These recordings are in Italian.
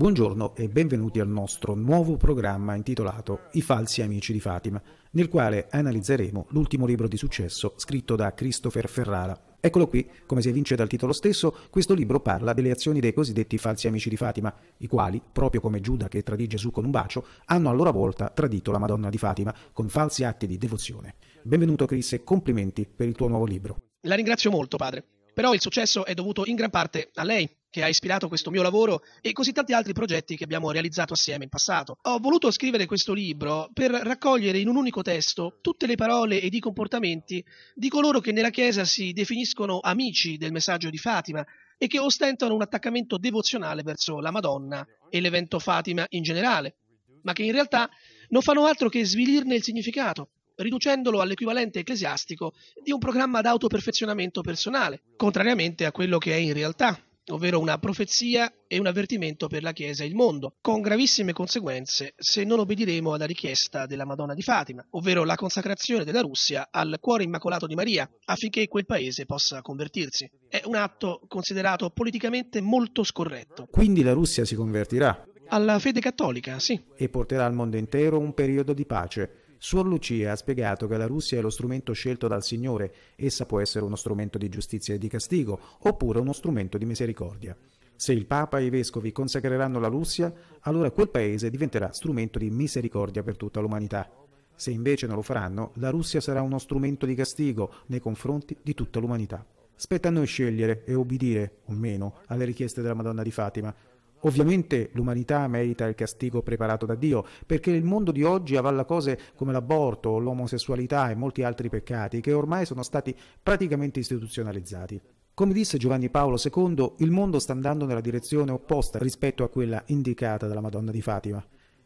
Buongiorno e benvenuti al nostro nuovo programma intitolato I falsi amici di Fatima, nel quale analizzeremo l'ultimo libro di successo scritto da Christopher Ferrara. Eccolo qui, come si evince dal titolo stesso, questo libro parla delle azioni dei cosiddetti falsi amici di Fatima, i quali, proprio come Giuda che tradì Gesù con un bacio, hanno a loro volta tradito la Madonna di Fatima con falsi atti di devozione. Benvenuto Chris e complimenti per il tuo nuovo libro. La ringrazio molto, padre. Però il successo è dovuto in gran parte a lei, che ha ispirato questo mio lavoro e così tanti altri progetti che abbiamo realizzato assieme in passato. Ho voluto scrivere questo libro per raccogliere in un unico testo tutte le parole ed i comportamenti di coloro che nella Chiesa si definiscono amici del messaggio di Fatima e che ostentano un attaccamento devozionale verso la Madonna e l'evento Fatima in generale, ma che in realtà non fanno altro che svilirne il significato riducendolo all'equivalente ecclesiastico di un programma d'autoperfezionamento personale, contrariamente a quello che è in realtà ovvero una profezia e un avvertimento per la Chiesa e il mondo, con gravissime conseguenze se non obbediremo alla richiesta della Madonna di Fatima, ovvero la consacrazione della Russia al cuore immacolato di Maria, affinché quel paese possa convertirsi. È un atto considerato politicamente molto scorretto. Quindi la Russia si convertirà? Alla fede cattolica, sì. E porterà al mondo intero un periodo di pace. Suor Lucia ha spiegato che la Russia è lo strumento scelto dal Signore, essa può essere uno strumento di giustizia e di castigo, oppure uno strumento di misericordia. Se il Papa e i Vescovi consacreranno la Russia, allora quel paese diventerà strumento di misericordia per tutta l'umanità. Se invece non lo faranno, la Russia sarà uno strumento di castigo nei confronti di tutta l'umanità. Spetta a noi scegliere e obbedire, o meno, alle richieste della Madonna di Fatima, Ovviamente l'umanità merita il castigo preparato da Dio, perché il mondo di oggi avalla cose come l'aborto, l'omosessualità e molti altri peccati che ormai sono stati praticamente istituzionalizzati. Come disse Giovanni Paolo II, il mondo sta andando nella direzione opposta rispetto a quella indicata dalla Madonna di Fatima.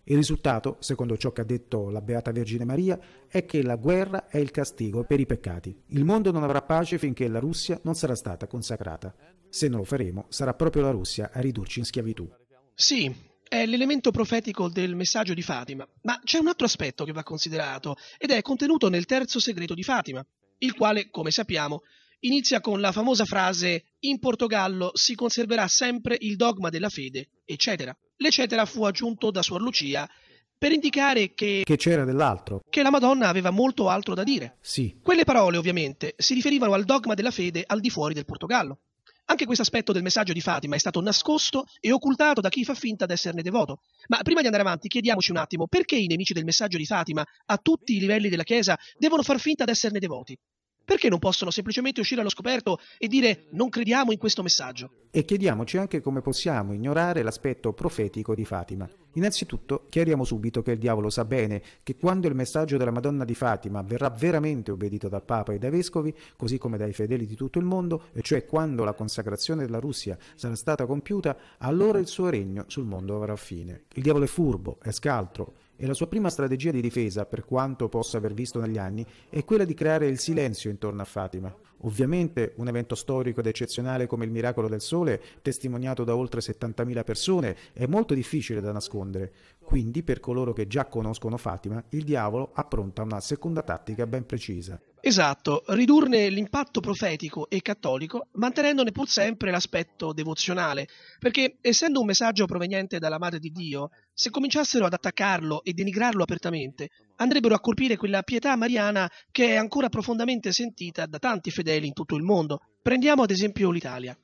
Il risultato, secondo ciò che ha detto la Beata Vergine Maria, è che la guerra è il castigo per i peccati. Il mondo non avrà pace finché la Russia non sarà stata consacrata. Se non lo faremo, sarà proprio la Russia a ridurci in schiavitù. Sì, è l'elemento profetico del messaggio di Fatima, ma c'è un altro aspetto che va considerato ed è contenuto nel terzo segreto di Fatima, il quale, come sappiamo, inizia con la famosa frase In Portogallo si conserverà sempre il dogma della fede, eccetera l'eccetera fu aggiunto da Suor Lucia per indicare che... che c'era dell'altro. Che la Madonna aveva molto altro da dire. Sì. Quelle parole, ovviamente, si riferivano al dogma della fede al di fuori del Portogallo. Anche questo aspetto del messaggio di Fatima è stato nascosto e occultato da chi fa finta esserne devoto. Ma prima di andare avanti, chiediamoci un attimo perché i nemici del messaggio di Fatima, a tutti i livelli della Chiesa, devono far finta esserne devoti. Perché non possono semplicemente uscire allo scoperto e dire non crediamo in questo messaggio? E chiediamoci anche come possiamo ignorare l'aspetto profetico di Fatima. Innanzitutto chiariamo subito che il diavolo sa bene che quando il messaggio della Madonna di Fatima verrà veramente obbedito dal Papa e dai Vescovi, così come dai fedeli di tutto il mondo, e cioè quando la consacrazione della Russia sarà stata compiuta, allora il suo regno sul mondo avrà fine. Il diavolo è furbo, è scaltro, e la sua prima strategia di difesa, per quanto possa aver visto negli anni, è quella di creare il silenzio intorno a Fatima, Ovviamente un evento storico ed eccezionale come il Miracolo del Sole, testimoniato da oltre 70.000 persone, è molto difficile da nascondere. Quindi, per coloro che già conoscono Fatima, il diavolo appronta una seconda tattica ben precisa. Esatto, ridurne l'impatto profetico e cattolico, mantenendone pur sempre l'aspetto devozionale, perché essendo un messaggio proveniente dalla Madre di Dio, se cominciassero ad attaccarlo e denigrarlo apertamente, andrebbero a colpire quella pietà mariana che è ancora profondamente sentita da tanti fedeli in tutto il mondo. Prendiamo ad esempio l'Italia.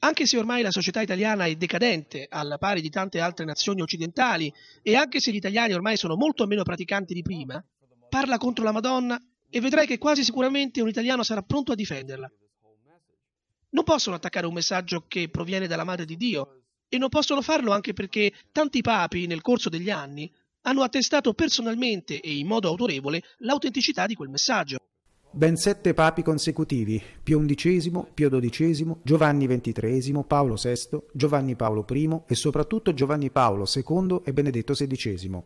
Anche se ormai la società italiana è decadente, alla pari di tante altre nazioni occidentali, e anche se gli italiani ormai sono molto meno praticanti di prima, parla contro la Madonna e vedrai che quasi sicuramente un italiano sarà pronto a difenderla. Non possono attaccare un messaggio che proviene dalla Madre di Dio e non possono farlo anche perché tanti papi nel corso degli anni hanno attestato personalmente e in modo autorevole l'autenticità di quel messaggio. Ben sette papi consecutivi, Pio XI, Pio XII, Giovanni XXIII, Paolo VI, Giovanni Paolo I e soprattutto Giovanni Paolo II e Benedetto XVI.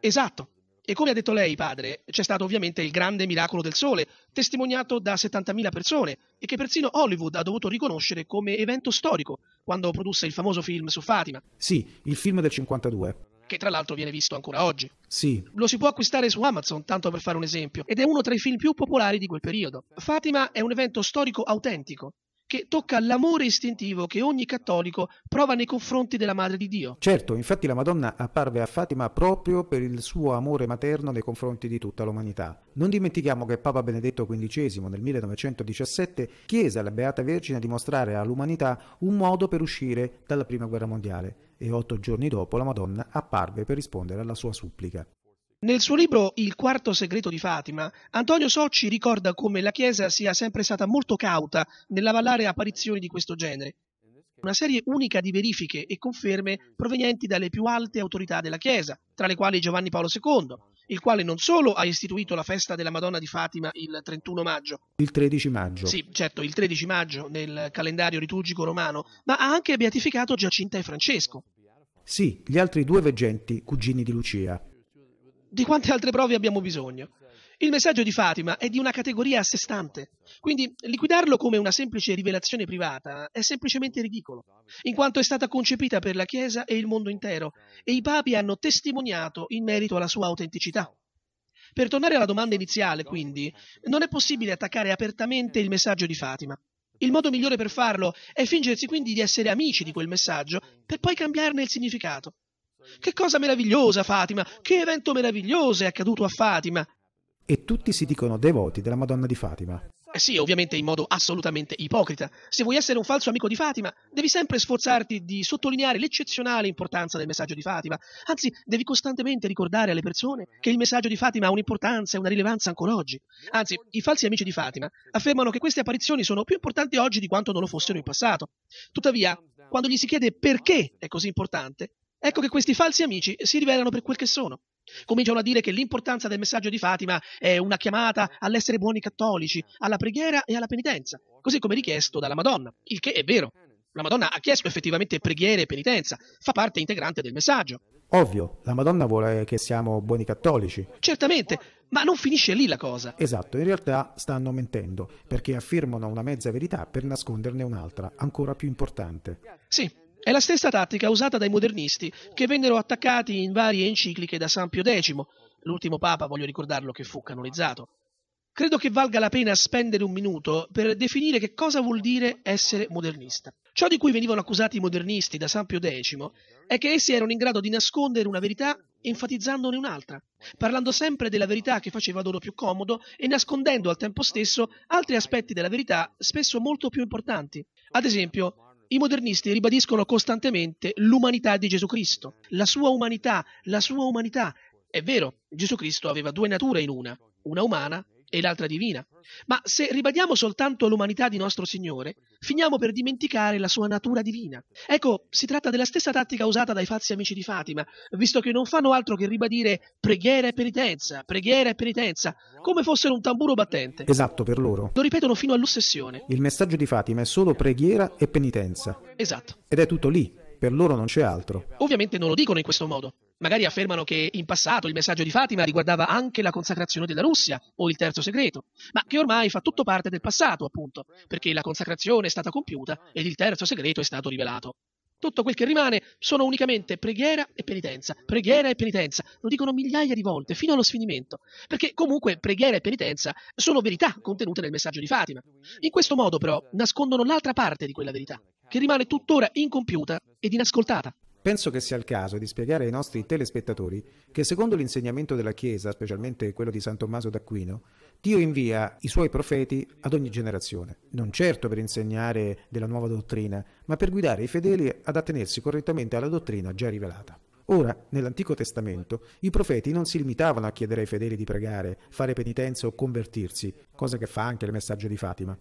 Esatto. E come ha detto lei, padre, c'è stato ovviamente il grande miracolo del sole, testimoniato da 70.000 persone e che persino Hollywood ha dovuto riconoscere come evento storico quando produsse il famoso film su Fatima. Sì, il film del 52 che tra l'altro viene visto ancora oggi. Sì. Lo si può acquistare su Amazon, tanto per fare un esempio, ed è uno tra i film più popolari di quel periodo. Fatima è un evento storico autentico che tocca l'amore istintivo che ogni cattolico prova nei confronti della Madre di Dio. Certo, infatti la Madonna apparve a Fatima proprio per il suo amore materno nei confronti di tutta l'umanità. Non dimentichiamo che Papa Benedetto XV nel 1917 chiese alla Beata Vergine di mostrare all'umanità un modo per uscire dalla Prima Guerra Mondiale e otto giorni dopo la Madonna apparve per rispondere alla sua supplica. Nel suo libro Il quarto segreto di Fatima, Antonio Socci ricorda come la Chiesa sia sempre stata molto cauta nell'avallare apparizioni di questo genere. Una serie unica di verifiche e conferme provenienti dalle più alte autorità della Chiesa, tra le quali Giovanni Paolo II, il quale non solo ha istituito la festa della Madonna di Fatima il 31 maggio. Il 13 maggio. Sì, certo, il 13 maggio nel calendario liturgico romano, ma ha anche beatificato Giacinta e Francesco. Sì, gli altri due veggenti, cugini di Lucia. Di quante altre prove abbiamo bisogno? Il messaggio di Fatima è di una categoria a sé stante, quindi liquidarlo come una semplice rivelazione privata è semplicemente ridicolo, in quanto è stata concepita per la Chiesa e il mondo intero, e i papi hanno testimoniato in merito alla sua autenticità. Per tornare alla domanda iniziale, quindi, non è possibile attaccare apertamente il messaggio di Fatima. Il modo migliore per farlo è fingersi quindi di essere amici di quel messaggio, per poi cambiarne il significato. Che cosa meravigliosa, Fatima! Che evento meraviglioso è accaduto a Fatima! E tutti si dicono devoti della Madonna di Fatima. Eh sì, ovviamente in modo assolutamente ipocrita. Se vuoi essere un falso amico di Fatima, devi sempre sforzarti di sottolineare l'eccezionale importanza del messaggio di Fatima. Anzi, devi costantemente ricordare alle persone che il messaggio di Fatima ha un'importanza e una rilevanza ancora oggi. Anzi, i falsi amici di Fatima affermano che queste apparizioni sono più importanti oggi di quanto non lo fossero in passato. Tuttavia, quando gli si chiede perché è così importante, ecco che questi falsi amici si rivelano per quel che sono. Cominciano a dire che l'importanza del messaggio di Fatima è una chiamata all'essere buoni cattolici, alla preghiera e alla penitenza, così come richiesto dalla Madonna, il che è vero. La Madonna ha chiesto effettivamente preghiera e penitenza, fa parte integrante del messaggio. Ovvio, la Madonna vuole che siamo buoni cattolici. Certamente, ma non finisce lì la cosa. Esatto, in realtà stanno mentendo, perché affermano una mezza verità per nasconderne un'altra, ancora più importante. Sì, è la stessa tattica usata dai modernisti che vennero attaccati in varie encicliche da San Pio X, l'ultimo papa, voglio ricordarlo, che fu canonizzato. Credo che valga la pena spendere un minuto per definire che cosa vuol dire essere modernista. Ciò di cui venivano accusati i modernisti da San Pio X è che essi erano in grado di nascondere una verità enfatizzandone un'altra, parlando sempre della verità che faceva loro più comodo e nascondendo al tempo stesso altri aspetti della verità spesso molto più importanti. Ad esempio, i modernisti ribadiscono costantemente l'umanità di Gesù Cristo, la sua umanità, la sua umanità. È vero, Gesù Cristo aveva due nature in una, una umana e l'altra divina. Ma se ribadiamo soltanto l'umanità di nostro Signore, finiamo per dimenticare la sua natura divina. Ecco, si tratta della stessa tattica usata dai falsi amici di Fatima, visto che non fanno altro che ribadire preghiera e penitenza, preghiera e penitenza, come fossero un tamburo battente. Esatto, per loro. Lo ripetono fino all'ossessione. Il messaggio di Fatima è solo preghiera e penitenza. Esatto. Ed è tutto lì, per loro non c'è altro. Ovviamente non lo dicono in questo modo. Magari affermano che in passato il messaggio di Fatima riguardava anche la consacrazione della Russia o il terzo segreto, ma che ormai fa tutto parte del passato, appunto, perché la consacrazione è stata compiuta ed il terzo segreto è stato rivelato. Tutto quel che rimane sono unicamente preghiera e penitenza, preghiera e penitenza, lo dicono migliaia di volte, fino allo sfinimento, perché comunque preghiera e penitenza sono verità contenute nel messaggio di Fatima. In questo modo però nascondono l'altra parte di quella verità, che rimane tuttora incompiuta ed inascoltata. Penso che sia il caso di spiegare ai nostri telespettatori che secondo l'insegnamento della Chiesa, specialmente quello di San Tommaso d'Aquino, Dio invia i suoi profeti ad ogni generazione, non certo per insegnare della nuova dottrina, ma per guidare i fedeli ad attenersi correttamente alla dottrina già rivelata. Ora, nell'Antico Testamento, i profeti non si limitavano a chiedere ai fedeli di pregare, fare penitenza o convertirsi, cosa che fa anche il messaggio di Fatima,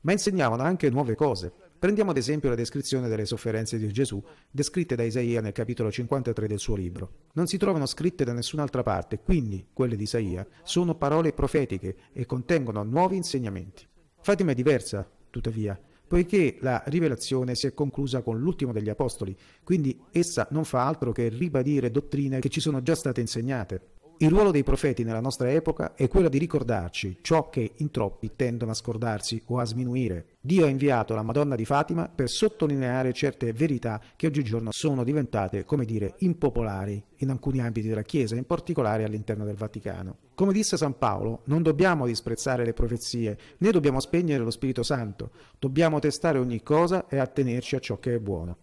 ma insegnavano anche nuove cose, Prendiamo ad esempio la descrizione delle sofferenze di Gesù, descritte da Isaia nel capitolo 53 del suo libro. Non si trovano scritte da nessun'altra parte, quindi quelle di Isaia sono parole profetiche e contengono nuovi insegnamenti. Fatima è diversa, tuttavia, poiché la rivelazione si è conclusa con l'ultimo degli apostoli, quindi essa non fa altro che ribadire dottrine che ci sono già state insegnate. Il ruolo dei profeti nella nostra epoca è quello di ricordarci ciò che in troppi tendono a scordarsi o a sminuire. Dio ha inviato la Madonna di Fatima per sottolineare certe verità che oggigiorno sono diventate, come dire, impopolari in alcuni ambiti della Chiesa, in particolare all'interno del Vaticano. Come disse San Paolo, non dobbiamo disprezzare le profezie, né dobbiamo spegnere lo Spirito Santo, dobbiamo testare ogni cosa e attenerci a ciò che è buono.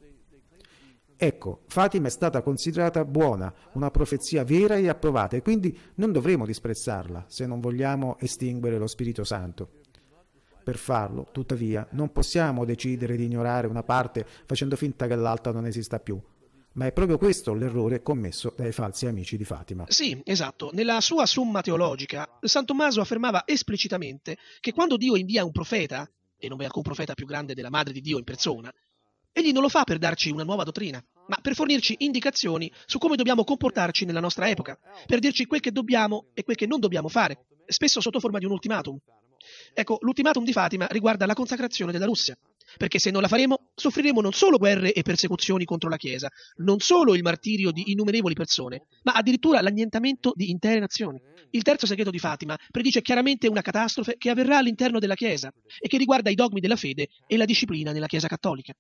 Ecco, Fatima è stata considerata buona, una profezia vera e approvata e quindi non dovremo disprezzarla se non vogliamo estinguere lo Spirito Santo. Per farlo, tuttavia, non possiamo decidere di ignorare una parte facendo finta che l'altra non esista più. Ma è proprio questo l'errore commesso dai falsi amici di Fatima. Sì, esatto. Nella sua Summa teologica, San Tommaso affermava esplicitamente che quando Dio invia un profeta, e non v'è alcun profeta più grande della Madre di Dio in persona, Egli non lo fa per darci una nuova dottrina, ma per fornirci indicazioni su come dobbiamo comportarci nella nostra epoca, per dirci quel che dobbiamo e quel che non dobbiamo fare, spesso sotto forma di un ultimatum. Ecco, l'ultimatum di Fatima riguarda la consacrazione della Russia, perché se non la faremo soffriremo non solo guerre e persecuzioni contro la Chiesa, non solo il martirio di innumerevoli persone, ma addirittura l'annientamento di intere nazioni. Il terzo segreto di Fatima predice chiaramente una catastrofe che avverrà all'interno della Chiesa e che riguarda i dogmi della fede e la disciplina nella Chiesa cattolica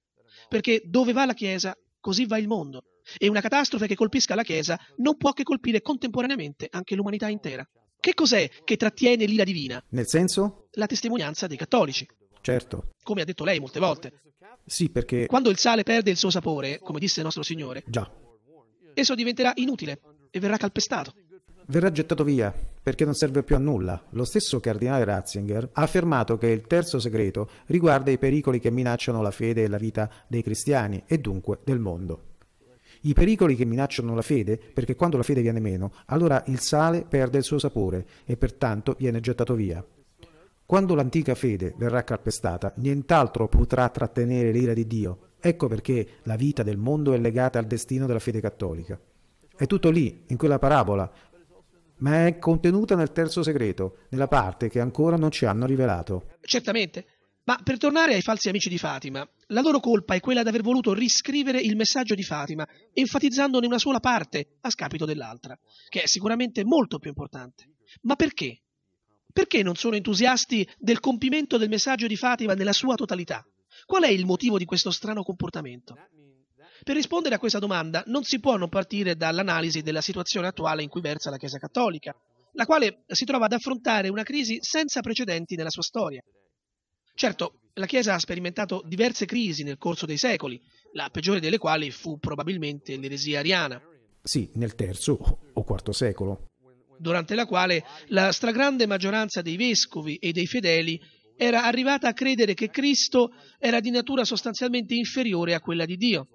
perché dove va la Chiesa, così va il mondo. E una catastrofe che colpisca la Chiesa non può che colpire contemporaneamente anche l'umanità intera. Che cos'è che trattiene l'ira divina? Nel senso? La testimonianza dei cattolici. Certo. Come ha detto lei molte volte. Sì, perché... Quando il sale perde il suo sapore, come disse il nostro Signore, Già. esso diventerà inutile e verrà calpestato verrà gettato via perché non serve più a nulla. Lo stesso cardinale Ratzinger ha affermato che il terzo segreto riguarda i pericoli che minacciano la fede e la vita dei cristiani e dunque del mondo. I pericoli che minacciano la fede, perché quando la fede viene meno, allora il sale perde il suo sapore e pertanto viene gettato via. Quando l'antica fede verrà calpestata, nient'altro potrà trattenere l'ira di Dio. Ecco perché la vita del mondo è legata al destino della fede cattolica. È tutto lì, in quella parabola, ma è contenuta nel terzo segreto, nella parte che ancora non ci hanno rivelato. Certamente. Ma per tornare ai falsi amici di Fatima, la loro colpa è quella di aver voluto riscrivere il messaggio di Fatima, enfatizzandone una sola parte a scapito dell'altra, che è sicuramente molto più importante. Ma perché? Perché non sono entusiasti del compimento del messaggio di Fatima nella sua totalità? Qual è il motivo di questo strano comportamento? Per rispondere a questa domanda non si può non partire dall'analisi della situazione attuale in cui versa la Chiesa Cattolica, la quale si trova ad affrontare una crisi senza precedenti nella sua storia. Certo, la Chiesa ha sperimentato diverse crisi nel corso dei secoli, la peggiore delle quali fu probabilmente l'eresia ariana. Sì, nel terzo o quarto secolo. Durante la quale la stragrande maggioranza dei vescovi e dei fedeli era arrivata a credere che Cristo era di natura sostanzialmente inferiore a quella di Dio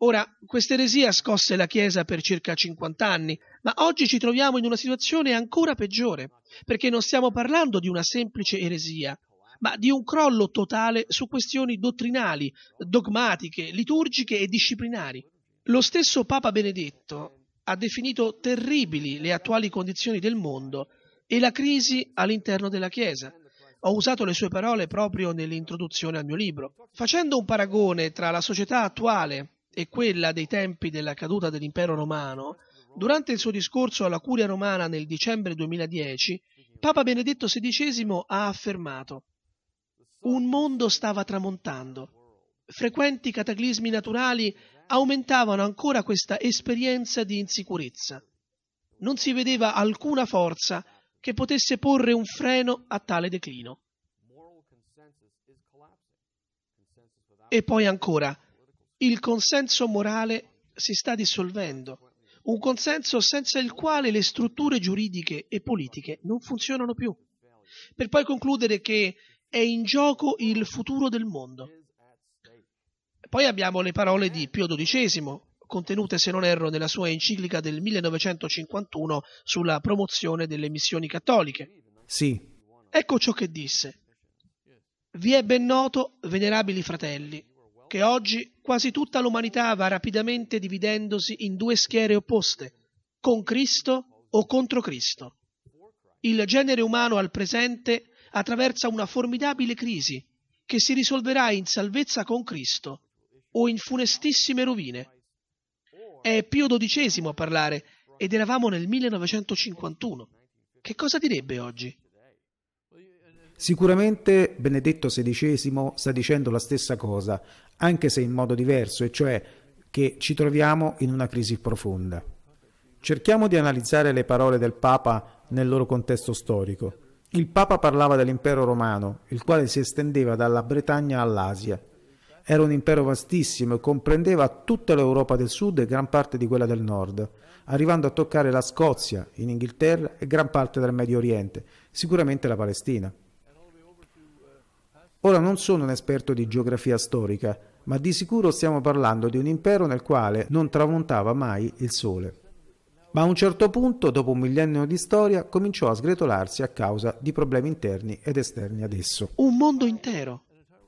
Ora, questa eresia scosse la Chiesa per circa 50 anni, ma oggi ci troviamo in una situazione ancora peggiore, perché non stiamo parlando di una semplice eresia, ma di un crollo totale su questioni dottrinali, dogmatiche, liturgiche e disciplinari. Lo stesso Papa Benedetto ha definito terribili le attuali condizioni del mondo e la crisi all'interno della Chiesa. Ho usato le sue parole proprio nell'introduzione al mio libro. Facendo un paragone tra la società attuale e quella dei tempi della caduta dell'impero romano, durante il suo discorso alla Curia romana nel dicembre 2010, Papa Benedetto XVI ha affermato Un mondo stava tramontando. Frequenti cataclismi naturali aumentavano ancora questa esperienza di insicurezza. Non si vedeva alcuna forza che potesse porre un freno a tale declino. E poi ancora, il consenso morale si sta dissolvendo, un consenso senza il quale le strutture giuridiche e politiche non funzionano più, per poi concludere che è in gioco il futuro del mondo. Poi abbiamo le parole di Pio XII, contenute se non erro nella sua enciclica del 1951 sulla promozione delle missioni cattoliche. Sì. Ecco ciò che disse. Vi è ben noto, venerabili fratelli, che oggi quasi tutta l'umanità va rapidamente dividendosi in due schiere opposte, con Cristo o contro Cristo. Il genere umano al presente attraversa una formidabile crisi che si risolverà in salvezza con Cristo o in funestissime rovine. È Pio XII a parlare ed eravamo nel 1951. Che cosa direbbe oggi? Sicuramente Benedetto XVI sta dicendo la stessa cosa, anche se in modo diverso, e cioè che ci troviamo in una crisi profonda. Cerchiamo di analizzare le parole del Papa nel loro contesto storico. Il Papa parlava dell'impero romano, il quale si estendeva dalla Bretagna all'Asia. Era un impero vastissimo e comprendeva tutta l'Europa del sud e gran parte di quella del nord, arrivando a toccare la Scozia in Inghilterra e gran parte del Medio Oriente, sicuramente la Palestina. Ora non sono un esperto di geografia storica, ma di sicuro stiamo parlando di un impero nel quale non tramontava mai il sole. Ma a un certo punto, dopo un millennio di storia, cominciò a sgretolarsi a causa di problemi interni ed esterni ad esso. Un mondo intero?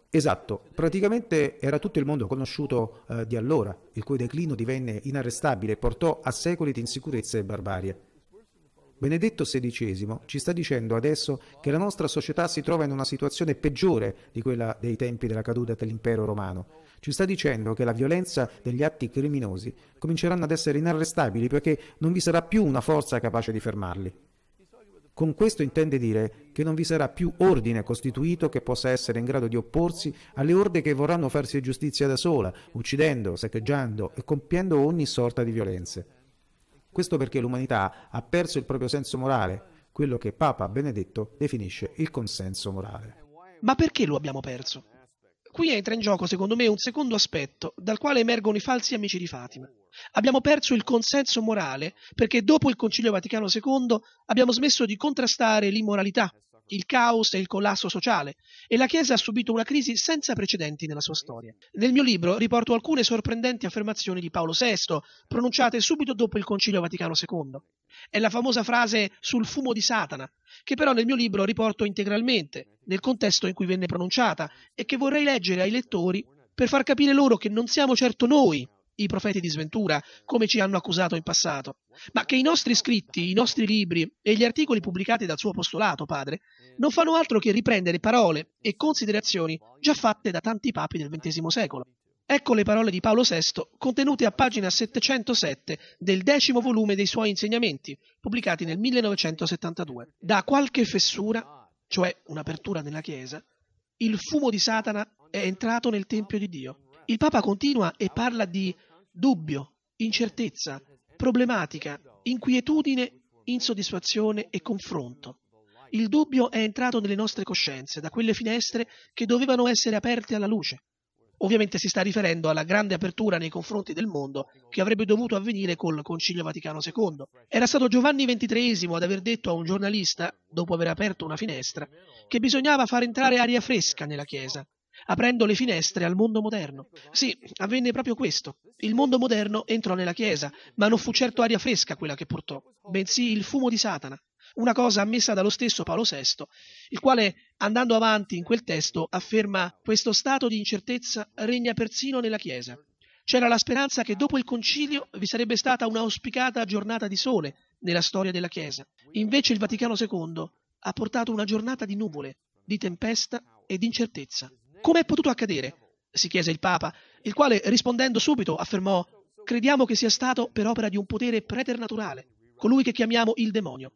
Esatto, praticamente era tutto il mondo conosciuto eh, di allora, il cui declino divenne inarrestabile e portò a secoli di insicurezza e barbarie. Benedetto XVI ci sta dicendo adesso che la nostra società si trova in una situazione peggiore di quella dei tempi della caduta dell'impero romano. Ci sta dicendo che la violenza degli atti criminosi cominceranno ad essere inarrestabili perché non vi sarà più una forza capace di fermarli. Con questo intende dire che non vi sarà più ordine costituito che possa essere in grado di opporsi alle orde che vorranno farsi giustizia da sola, uccidendo, saccheggiando e compiendo ogni sorta di violenze. Questo perché l'umanità ha perso il proprio senso morale, quello che Papa Benedetto definisce il consenso morale. Ma perché lo abbiamo perso? Qui entra in gioco, secondo me, un secondo aspetto dal quale emergono i falsi amici di Fatima. Abbiamo perso il consenso morale perché dopo il Concilio Vaticano II abbiamo smesso di contrastare l'immoralità il caos e il collasso sociale e la Chiesa ha subito una crisi senza precedenti nella sua storia. Nel mio libro riporto alcune sorprendenti affermazioni di Paolo VI, pronunciate subito dopo il Concilio Vaticano II. È la famosa frase sul fumo di Satana, che però nel mio libro riporto integralmente, nel contesto in cui venne pronunciata, e che vorrei leggere ai lettori per far capire loro che non siamo certo noi i profeti di sventura, come ci hanno accusato in passato, ma che i nostri scritti, i nostri libri e gli articoli pubblicati dal suo apostolato, padre, non fanno altro che riprendere parole e considerazioni già fatte da tanti papi del XX secolo. Ecco le parole di Paolo VI contenute a pagina 707 del decimo volume dei suoi insegnamenti, pubblicati nel 1972. Da qualche fessura, cioè un'apertura nella Chiesa, il fumo di Satana è entrato nel Tempio di Dio. Il Papa continua e parla di dubbio, incertezza, problematica, inquietudine, insoddisfazione e confronto. Il dubbio è entrato nelle nostre coscienze da quelle finestre che dovevano essere aperte alla luce. Ovviamente si sta riferendo alla grande apertura nei confronti del mondo che avrebbe dovuto avvenire col Concilio Vaticano II. Era stato Giovanni XXIII ad aver detto a un giornalista, dopo aver aperto una finestra, che bisognava far entrare aria fresca nella Chiesa, aprendo le finestre al mondo moderno. Sì, avvenne proprio questo. Il mondo moderno entrò nella Chiesa, ma non fu certo aria fresca quella che portò, bensì il fumo di Satana, una cosa ammessa dallo stesso Paolo VI, il quale, andando avanti in quel testo, afferma questo stato di incertezza regna persino nella Chiesa. C'era la speranza che dopo il concilio vi sarebbe stata un'auspicata giornata di sole nella storia della Chiesa. Invece il Vaticano II ha portato una giornata di nuvole, di tempesta e di incertezza. Come è potuto accadere? si chiese il Papa, il quale rispondendo subito affermò crediamo che sia stato per opera di un potere preternaturale, colui che chiamiamo il demonio.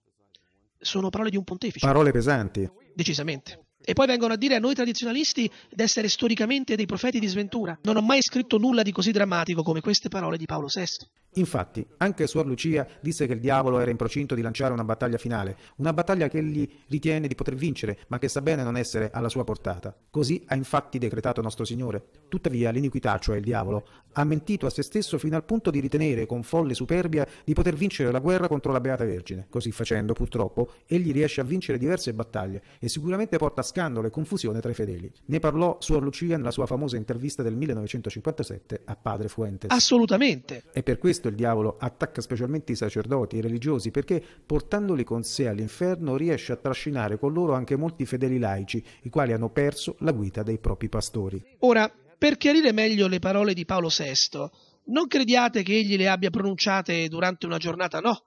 Sono parole di un pontefice. Parole pesanti. Decisamente. E poi vengono a dire a noi tradizionalisti d'essere storicamente dei profeti di sventura. Non ho mai scritto nulla di così drammatico come queste parole di Paolo VI. Infatti, anche Suor Lucia disse che il diavolo era in procinto di lanciare una battaglia finale, una battaglia che egli ritiene di poter vincere, ma che sa bene non essere alla sua portata. Così ha infatti decretato nostro Signore. Tuttavia, l'iniquità, cioè il diavolo, ha mentito a se stesso fino al punto di ritenere con folle superbia di poter vincere la guerra contro la Beata Vergine. Così facendo, purtroppo, egli riesce a vincere diverse battaglie e sicuramente porta scandalo e confusione tra i fedeli. Ne parlò Suor Lucia nella sua famosa intervista del 1957 a Padre Fuentes. Assolutamente. E per questo questo il diavolo attacca specialmente i sacerdoti, i religiosi, perché portandoli con sé all'inferno riesce a trascinare con loro anche molti fedeli laici, i quali hanno perso la guida dei propri pastori. Ora, per chiarire meglio le parole di Paolo VI, non crediate che egli le abbia pronunciate durante una giornata, no,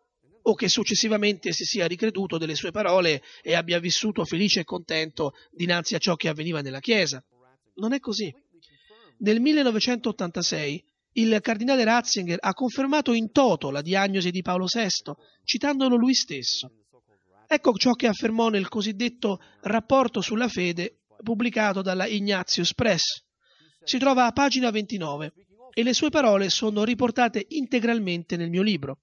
o che successivamente si sia ricreduto delle sue parole e abbia vissuto felice e contento dinanzi a ciò che avveniva nella Chiesa. Non è così. Nel 1986 il cardinale Ratzinger ha confermato in toto la diagnosi di Paolo VI, citandolo lui stesso. Ecco ciò che affermò nel cosiddetto rapporto sulla fede pubblicato dalla Ignatius Press. Si trova a pagina 29 e le sue parole sono riportate integralmente nel mio libro.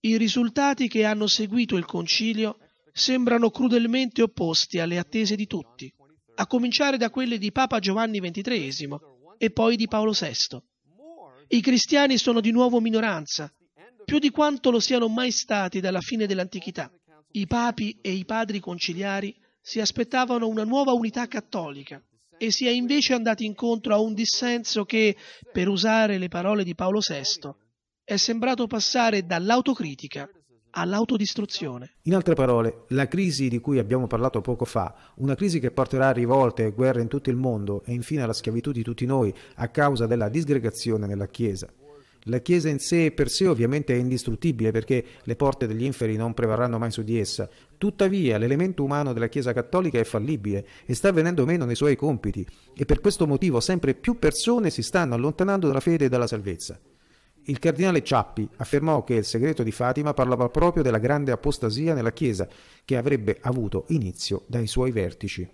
I risultati che hanno seguito il concilio sembrano crudelmente opposti alle attese di tutti, a cominciare da quelle di Papa Giovanni XXIII, e poi di Paolo VI. I cristiani sono di nuovo minoranza, più di quanto lo siano mai stati dalla fine dell'antichità. I papi e i padri conciliari si aspettavano una nuova unità cattolica e si è invece andati incontro a un dissenso che, per usare le parole di Paolo VI, è sembrato passare dall'autocritica all'autodistruzione. In altre parole, la crisi di cui abbiamo parlato poco fa, una crisi che porterà a rivolte e guerre in tutto il mondo e infine alla schiavitù di tutti noi a causa della disgregazione nella Chiesa. La Chiesa in sé per sé ovviamente è indistruttibile perché le porte degli inferi non prevarranno mai su di essa. Tuttavia l'elemento umano della Chiesa cattolica è fallibile e sta venendo meno nei suoi compiti e per questo motivo sempre più persone si stanno allontanando dalla fede e dalla salvezza. Il cardinale Ciappi affermò che il segreto di Fatima parlava proprio della grande apostasia nella Chiesa, che avrebbe avuto inizio dai suoi vertici.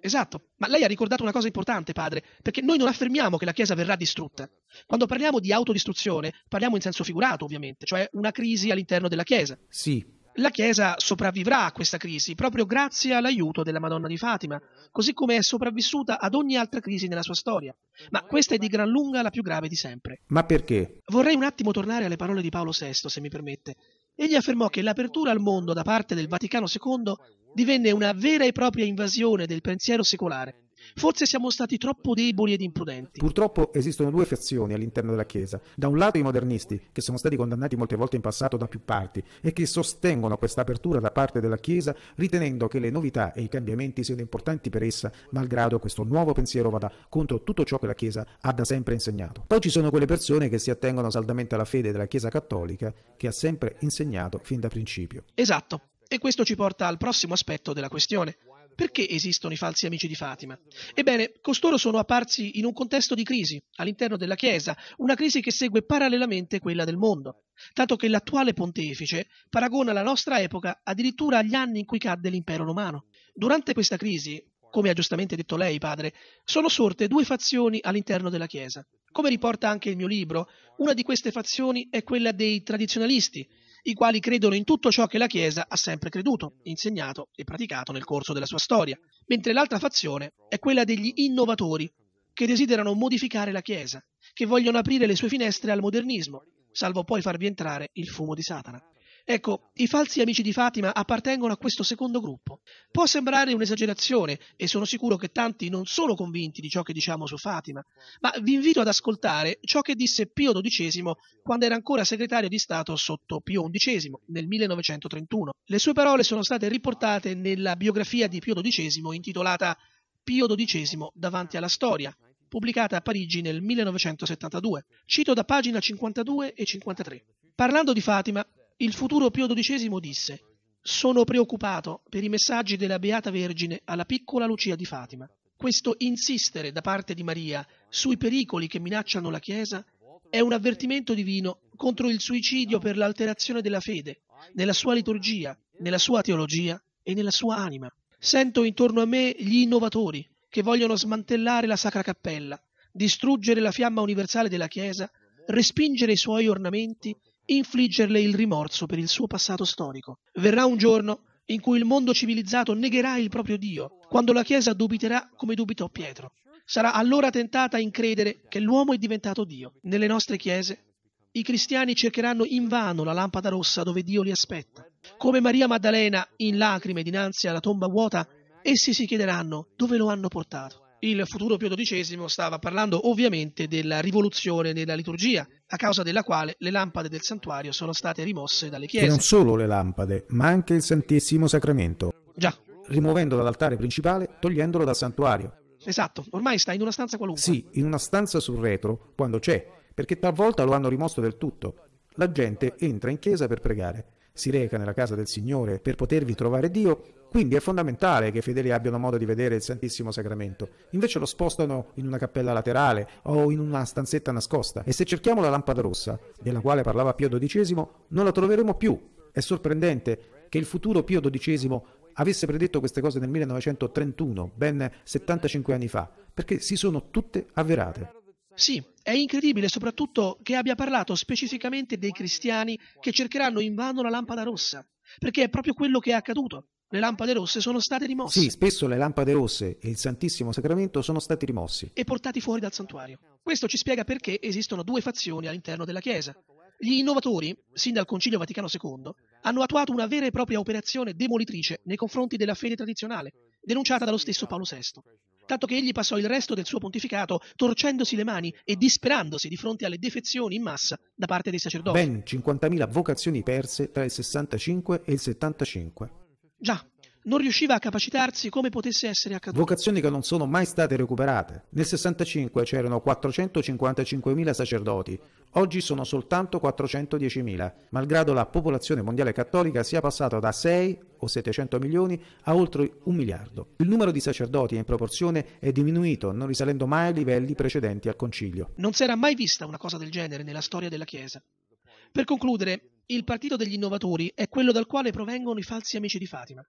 Esatto, ma lei ha ricordato una cosa importante, padre, perché noi non affermiamo che la Chiesa verrà distrutta. Quando parliamo di autodistruzione, parliamo in senso figurato, ovviamente, cioè una crisi all'interno della Chiesa. Sì, la Chiesa sopravvivrà a questa crisi proprio grazie all'aiuto della Madonna di Fatima, così come è sopravvissuta ad ogni altra crisi nella sua storia. Ma questa è di gran lunga la più grave di sempre. Ma perché? Vorrei un attimo tornare alle parole di Paolo VI, se mi permette. Egli affermò che l'apertura al mondo da parte del Vaticano II divenne una vera e propria invasione del pensiero secolare Forse siamo stati troppo deboli ed imprudenti. Purtroppo esistono due fazioni all'interno della Chiesa. Da un lato i modernisti, che sono stati condannati molte volte in passato da più parti e che sostengono questa apertura da parte della Chiesa, ritenendo che le novità e i cambiamenti siano importanti per essa, malgrado questo nuovo pensiero vada contro tutto ciò che la Chiesa ha da sempre insegnato. Poi ci sono quelle persone che si attengono saldamente alla fede della Chiesa cattolica, che ha sempre insegnato fin da principio. Esatto. E questo ci porta al prossimo aspetto della questione, perché esistono i falsi amici di Fatima? Ebbene, costoro sono apparsi in un contesto di crisi all'interno della Chiesa, una crisi che segue parallelamente quella del mondo, tanto che l'attuale pontefice paragona la nostra epoca addirittura agli anni in cui cadde l'impero romano. Durante questa crisi, come ha giustamente detto lei, padre, sono sorte due fazioni all'interno della Chiesa. Come riporta anche il mio libro, una di queste fazioni è quella dei tradizionalisti, i quali credono in tutto ciò che la Chiesa ha sempre creduto, insegnato e praticato nel corso della sua storia, mentre l'altra fazione è quella degli innovatori, che desiderano modificare la Chiesa, che vogliono aprire le sue finestre al modernismo, salvo poi farvi entrare il fumo di Satana. Ecco, i falsi amici di Fatima appartengono a questo secondo gruppo. Può sembrare un'esagerazione e sono sicuro che tanti non sono convinti di ciò che diciamo su Fatima, ma vi invito ad ascoltare ciò che disse Pio XII quando era ancora segretario di Stato sotto Pio XI nel 1931. Le sue parole sono state riportate nella biografia di Pio XII intitolata Pio XII davanti alla storia, pubblicata a Parigi nel 1972. Cito da pagina 52 e 53. Parlando di Fatima, il futuro Pio XII disse «Sono preoccupato per i messaggi della Beata Vergine alla piccola Lucia di Fatima. Questo insistere da parte di Maria sui pericoli che minacciano la Chiesa è un avvertimento divino contro il suicidio per l'alterazione della fede, nella sua liturgia, nella sua teologia e nella sua anima. Sento intorno a me gli innovatori che vogliono smantellare la Sacra Cappella, distruggere la fiamma universale della Chiesa, respingere i suoi ornamenti infliggerle il rimorso per il suo passato storico. Verrà un giorno in cui il mondo civilizzato negherà il proprio Dio, quando la Chiesa dubiterà come dubitò Pietro. Sarà allora tentata a credere che l'uomo è diventato Dio. Nelle nostre chiese i cristiani cercheranno invano la lampada rossa dove Dio li aspetta. Come Maria Maddalena, in lacrime dinanzi alla tomba vuota, essi si chiederanno dove lo hanno portato il futuro Pio XII stava parlando ovviamente della rivoluzione nella liturgia, a causa della quale le lampade del santuario sono state rimosse dalle chiese. E non solo le lampade, ma anche il Santissimo Sacramento. Già. Rimuovendolo dall'altare principale, togliendolo dal santuario. Esatto, ormai sta in una stanza qualunque. Sì, in una stanza sul retro, quando c'è, perché talvolta lo hanno rimosso del tutto. La gente entra in chiesa per pregare si reca nella casa del Signore per potervi trovare Dio, quindi è fondamentale che i fedeli abbiano modo di vedere il Santissimo Sacramento. Invece lo spostano in una cappella laterale o in una stanzetta nascosta. E se cerchiamo la lampada rossa, della quale parlava Pio XII, non la troveremo più. È sorprendente che il futuro Pio XII avesse predetto queste cose nel 1931, ben 75 anni fa, perché si sono tutte avverate. Sì, è incredibile soprattutto che abbia parlato specificamente dei cristiani che cercheranno in vano la lampada rossa, perché è proprio quello che è accaduto. Le lampade rosse sono state rimosse. Sì, spesso le lampade rosse e il Santissimo Sacramento sono stati rimossi. E portati fuori dal santuario. Questo ci spiega perché esistono due fazioni all'interno della Chiesa. Gli innovatori, sin dal Concilio Vaticano II, hanno attuato una vera e propria operazione demolitrice nei confronti della fede tradizionale, denunciata dallo stesso Paolo VI tanto che egli passò il resto del suo pontificato torcendosi le mani e disperandosi di fronte alle defezioni in massa da parte dei sacerdoti. Ben 50.000 vocazioni perse tra il 65 e il 75. Già, non riusciva a capacitarsi come potesse essere accaduto. Vocazioni che non sono mai state recuperate. Nel 65 c'erano 455.000 sacerdoti, oggi sono soltanto 410.000, malgrado la popolazione mondiale cattolica sia passata da 6 o 700 milioni a oltre un miliardo. Il numero di sacerdoti in proporzione è diminuito, non risalendo mai ai livelli precedenti al concilio. Non si era mai vista una cosa del genere nella storia della Chiesa. Per concludere, il partito degli innovatori è quello dal quale provengono i falsi amici di Fatima.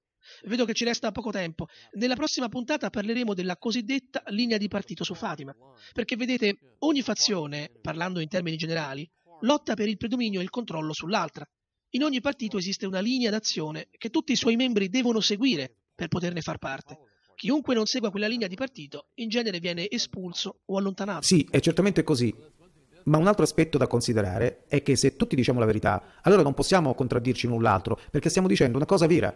Vedo che ci resta poco tempo. Nella prossima puntata parleremo della cosiddetta linea di partito su Fatima. Perché vedete, ogni fazione, parlando in termini generali, lotta per il predominio e il controllo sull'altra. In ogni partito esiste una linea d'azione che tutti i suoi membri devono seguire per poterne far parte. Chiunque non segua quella linea di partito in genere viene espulso o allontanato. Sì, è certamente così. Ma un altro aspetto da considerare è che se tutti diciamo la verità, allora non possiamo contraddirci l'un l'altro, perché stiamo dicendo una cosa vera.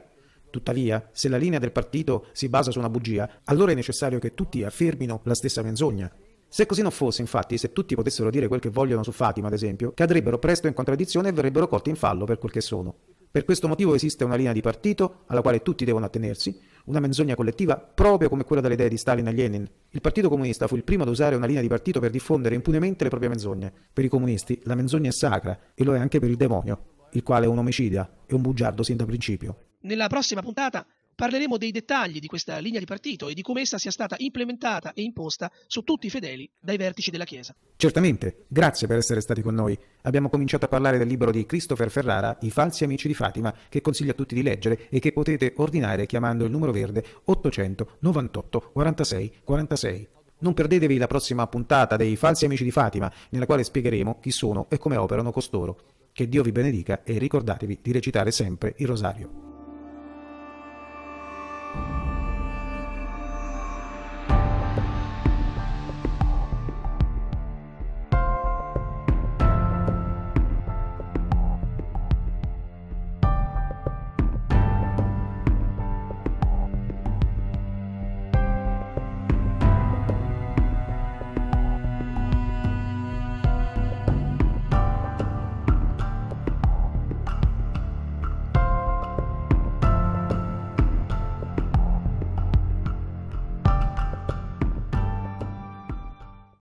Tuttavia, se la linea del partito si basa su una bugia, allora è necessario che tutti affermino la stessa menzogna. Se così non fosse, infatti, se tutti potessero dire quel che vogliono su Fatima, ad esempio, cadrebbero presto in contraddizione e verrebbero colti in fallo per quel che sono. Per questo motivo esiste una linea di partito alla quale tutti devono attenersi, una menzogna collettiva proprio come quella delle idee di Stalin e Lenin. Il Partito Comunista fu il primo ad usare una linea di partito per diffondere impunemente le proprie menzogne. Per i comunisti la menzogna è sacra e lo è anche per il demonio, il quale è un omicida e un bugiardo sin da principio. Nella prossima puntata parleremo dei dettagli di questa linea di partito e di come essa sia stata implementata e imposta su tutti i fedeli dai vertici della Chiesa. Certamente, grazie per essere stati con noi. Abbiamo cominciato a parlare del libro di Christopher Ferrara, I falsi amici di Fatima, che consiglio a tutti di leggere e che potete ordinare chiamando il numero verde 898 98 46 46. Non perdetevi la prossima puntata dei falsi amici di Fatima, nella quale spiegheremo chi sono e come operano costoro. Che Dio vi benedica e ricordatevi di recitare sempre il rosario.